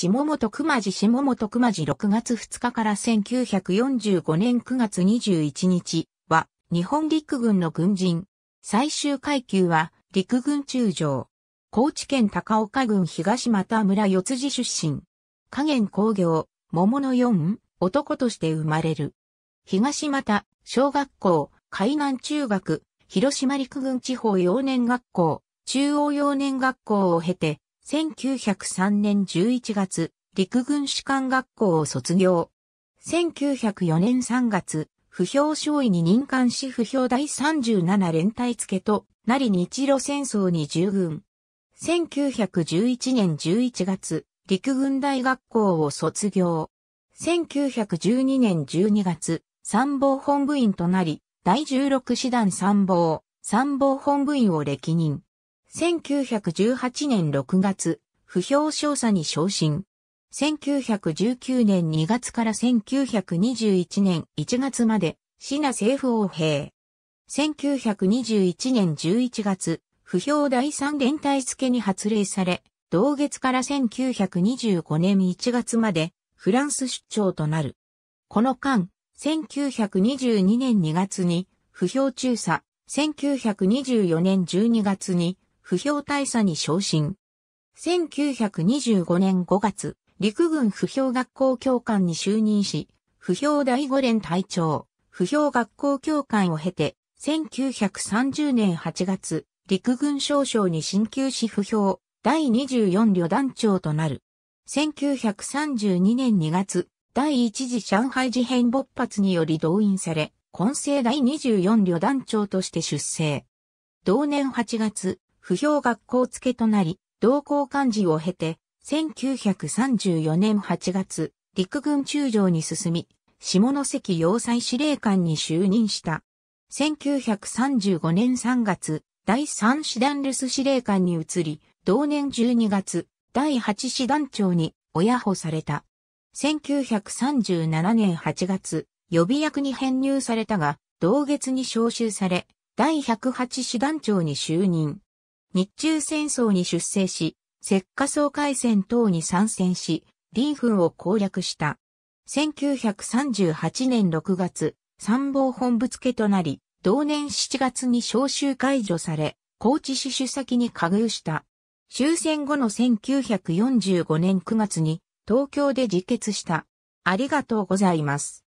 下本熊治下本熊治6月2日から1945年9月21日は日本陸軍の軍人。最終階級は陸軍中将。高知県高岡郡東又村四辻出身。加減工業、桃の四、男として生まれる。東又、小学校、海南中学、広島陸軍地方幼年学校、中央幼年学校を経て、1903年11月、陸軍士官学校を卒業。1904年3月、不評少尉に任官し不評第37連隊付となり日露戦争に従軍。1911年11月、陸軍大学校を卒業。1912年12月、参謀本部員となり、第16師団参謀、参謀本部員を歴任。1918年6月、不評少佐に昇進。1919年2月から1921年1月まで、シナ政府王兵。1921年11月、不評第三連帯付けに発令され、同月から1925年1月まで、フランス出張となる。この間、1922年2月に、不評中佐、1924年12月に、不評大佐に昇進。1925年5月、陸軍不評学校教官に就任し、不評第5連隊長、不評学校教官を経て、1930年8月、陸軍少将に進級し不評、第24旅団長となる。1932年2月、第一次上海事変勃発により動員され、混成第24旅団長として出征。同年8月、不評学校付けとなり、同校幹事を経て、1934年8月、陸軍中将に進み、下関要塞司令官に就任した。1935年3月、第3師団留守司令官に移り、同年12月、第8師団長に親保された。1937年8月、予備役に編入されたが、同月に召集され、第108師団長に就任。日中戦争に出征し、石化総海戦等に参戦し、林軍を攻略した。1938年6月、参謀本部付となり、同年7月に召集解除され、高知市主先に加入した。終戦後の1945年9月に東京で自決した。ありがとうございます。